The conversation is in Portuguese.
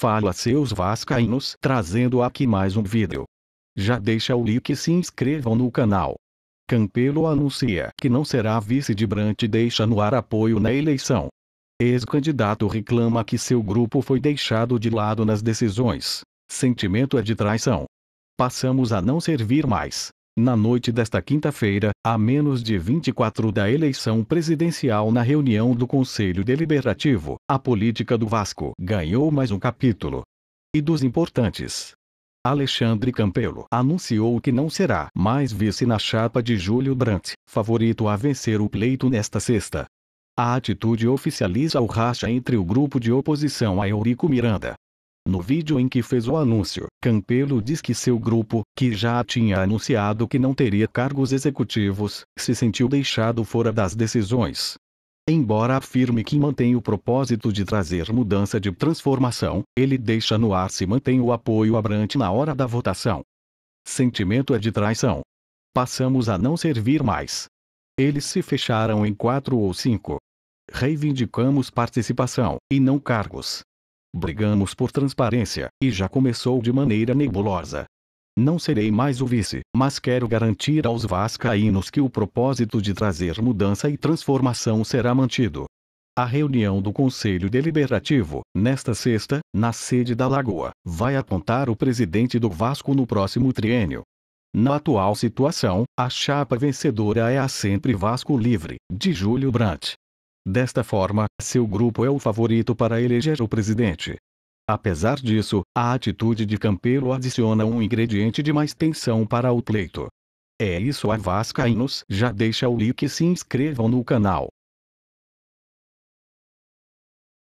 falo a seus vascaínos trazendo aqui mais um vídeo. Já deixa o like e se inscrevam no canal. Campelo anuncia que não será vice de Brant e deixa no ar apoio na eleição. Ex-candidato reclama que seu grupo foi deixado de lado nas decisões. Sentimento é de traição. Passamos a não servir mais na noite desta quinta-feira, a menos de 24 da eleição presidencial na reunião do Conselho Deliberativo, a política do Vasco ganhou mais um capítulo. E dos importantes. Alexandre Campelo anunciou que não será mais vice na chapa de Júlio Brandt, favorito a vencer o pleito nesta sexta. A atitude oficializa o racha entre o grupo de oposição a Eurico Miranda, no vídeo em que fez o anúncio, Campelo diz que seu grupo, que já tinha anunciado que não teria cargos executivos, se sentiu deixado fora das decisões. Embora afirme que mantém o propósito de trazer mudança de transformação, ele deixa no ar se mantém o apoio abrante na hora da votação. Sentimento é de traição. Passamos a não servir mais. Eles se fecharam em quatro ou cinco. Reivindicamos participação, e não cargos. Brigamos por transparência, e já começou de maneira nebulosa. Não serei mais o vice, mas quero garantir aos vascaínos que o propósito de trazer mudança e transformação será mantido. A reunião do Conselho Deliberativo, nesta sexta, na sede da Lagoa, vai apontar o presidente do Vasco no próximo triênio. Na atual situação, a chapa vencedora é a Sempre Vasco Livre, de Júlio Brandt, Desta forma, seu grupo é o favorito para eleger o presidente. Apesar disso, a atitude de Campelo adiciona um ingrediente de mais tensão para o pleito. É isso a Vascaínos já deixa o like e se inscrevam no canal.